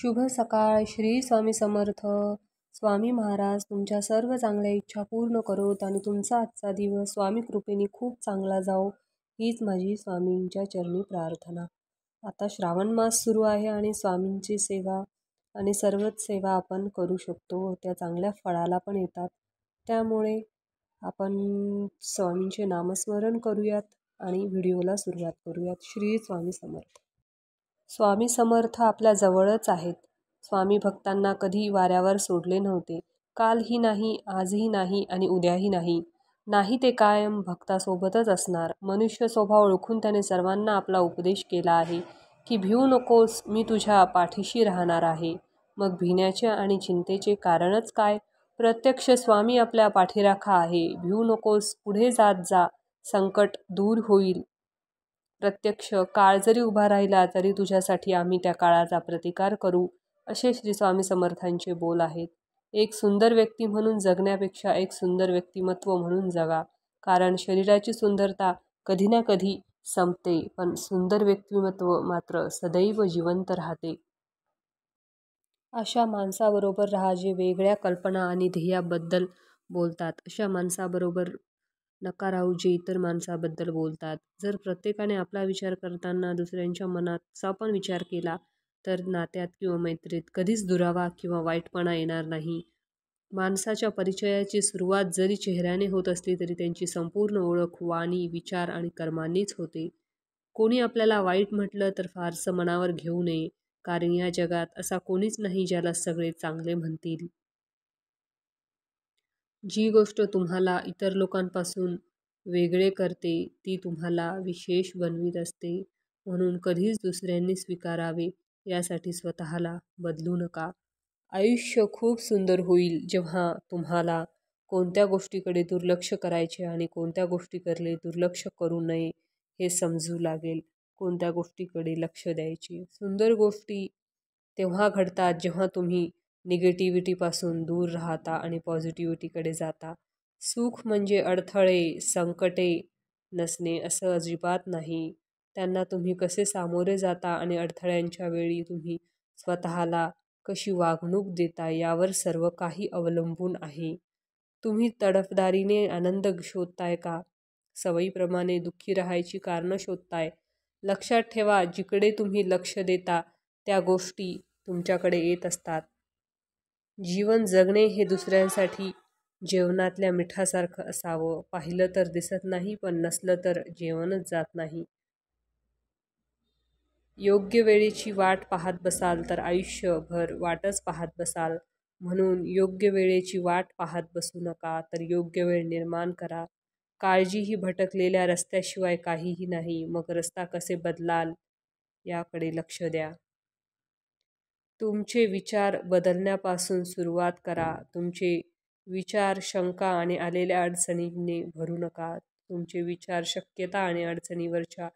शुभ सकाळ श्री स्वामी समर्थ स्वामी महाराज तुमच्या सर्व चांगल्या इच्छा पूर्ण करोत आणि तुमचा आजचा दिवस स्वामी कृपेने खूप चांगला जाओ हीच माझी स्वामींच्या चरणी प्रार्थना आता श्रावण मास सुरू आहे आणि स्वामींची सेवा आणि सर्वच सेवा आपण करू शकतो त्या चांगल्या फळाला पण येतात त्यामुळे आपण स्वामींचे नामस्मरण करूयात आणि व्हिडिओला सुरुवात करूयात श्री स्वामी समर्थ स्वामी समर्थ आपल्या जवळच आहेत स्वामी भक्तांना कधी वाऱ्यावर सोडले नव्हते कालही नाही आजही नाही आणि उद्याही नाही नाही ते कायम भक्तासोबतच असणार मनुष्य स्वभाव ओळखून त्याने सर्वांना आपला उपदेश केला आहे की भिवू नकोस मी तुझ्या पाठीशी राहणार आहे मग भिण्याचे आणि चिंतेचे कारणच काय प्रत्यक्ष स्वामी आपल्या पाठीराखा आहे भिऊ नकोस पुढे जात जा संकट दूर होईल प्रत्यक्ष काळ जरी उभा राहिला तरी तुझ्यासाठी आम्ही त्या काळाचा प्रतिकार करू असे श्री स्वामी समर्थांचे बोल आहेत एक सुंदर व्यक्ती म्हणून जगण्यापेक्षा एक सुंदर व्यक्तिमत्व म्हणून जगा कारण शरीराची सुंदरता कधी ना कधी संपते पण सुंदर व्यक्तिमत्व मात्र सदैव जिवंत राहते अशा माणसाबरोबर राहा जे वेगळ्या कल्पना आणि ध्येयाबद्दल बोलतात अशा माणसाबरोबर नकाराऊ राहू जे इतर माणसाबद्दल बोलतात जर प्रत्येकाने आपला विचार करताना दुसऱ्यांच्या मनाचा पण विचार केला तर नात्यात किंवा मैत्रीत कधीच दुरावा किंवा वाईटपणा येणार नाही माणसाच्या परिचयाची सुरुवात जरी चेहऱ्याने होत असली तरी त्यांची संपूर्ण ओळख वाणी विचार आणि कर्मांनीच होते कोणी आपल्याला वाईट म्हटलं तर फारसं मनावर घेऊ नये कारण या जगात असा कोणीच नाही ज्याला सगळे चांगले म्हणतील जी गोष्ट तुम्हाला इतर लोकांपासून वेगळे करते ती तुम्हाला विशेष बनवीत असते म्हणून कधीच दुसऱ्यांनी स्वीकारावे यासाठी स्वतःला बदलू नका आयुष्य खूप सुंदर होईल जेव्हा तुम्हाला कोणत्या गोष्टीकडे दुर्लक्ष करायचे आणि कोणत्या गोष्टीकडे दुर्लक्ष करू नये हे समजू लागेल कोणत्या गोष्टीकडे लक्ष द्यायचे सुंदर गोष्टी तेव्हा घडतात जेव्हा तुम्ही निगेटिव्हिटीपासून दूर राहता आणि पॉझिटिव्हिटीकडे जाता सुख म्हणजे अडथळे संकटे नसणे असं अजिबात नाही त्यांना तुम्ही कसे सामोरे जाता आणि अडथळ्यांच्या वेळी तुम्ही स्वतःला कशी वागणूक देता यावर सर्व काही अवलंबून आहे तुम्ही तडफदारीने आनंद शोधताय का सवयीप्रमाणे दुःखी राहायची कारणं शोधताय लक्षात ठेवा जिकडे तुम्ही लक्ष देता त्या गोष्टी तुमच्याकडे येत असतात जीवन जगणे हे दुसऱ्यांसाठी जेवणातल्या मिठासारखं असावं पाहिलं तर दिसत नाही पण नसलं तर जेवणच जात नाही योग्य वेळेची वाट पाहत बसाल तर आयुष्यभर वाटच पाहत बसाल म्हणून योग्य वेळेची वाट पाहत बसू नका तर योग्य वेळ निर्माण करा काळजी ही भटकलेल्या रस्त्याशिवाय काहीही नाही मग रस्ता कसे बदलाल याकडे लक्ष द्या तुमचे विचार बदलण्यापासून सुरुवात करा तुमचे विचार शंका आणि आलेल्या अडचणींनी भरू नका तुमचे विचार शक्यता आणि अडचणीवरच्या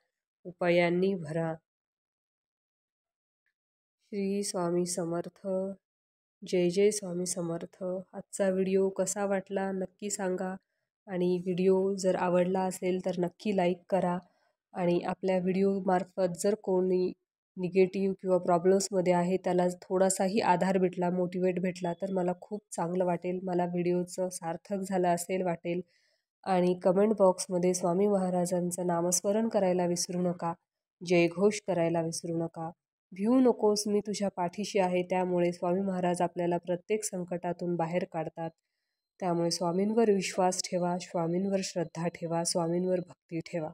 उपायांनी भरा श्री स्वामी समर्थ जय जय स्वामी समर्थ आजचा व्हिडिओ कसा वाटला नक्की सांगा आणि व्हिडिओ जर आवडला असेल तर नक्की लाईक करा आणि आपल्या व्हिडिओमार्फत जर कोणी निगेटिव्ह किंवा प्रॉब्लेम्समध्ये आहे त्याला थोडासाही आधार भेटला मोटिवेट भेटला तर मला खूप चांगलं वाटेल मला व्हिडिओचं सार्थक झालं असेल वाटेल आणि कमेंट बॉक्समध्ये स्वामी महाराजांचं नामस्मरण करायला विसरू नका जयघोष करायला विसरू नका भिवू नकोस मी तुझ्या पाठीशी आहे त्यामुळे स्वामी महाराज आपल्याला प्रत्येक संकटातून बाहेर काढतात त्यामुळे स्वामींवर विश्वास ठेवा स्वामींवर श्रद्धा ठेवा स्वामींवर भक्ती ठेवा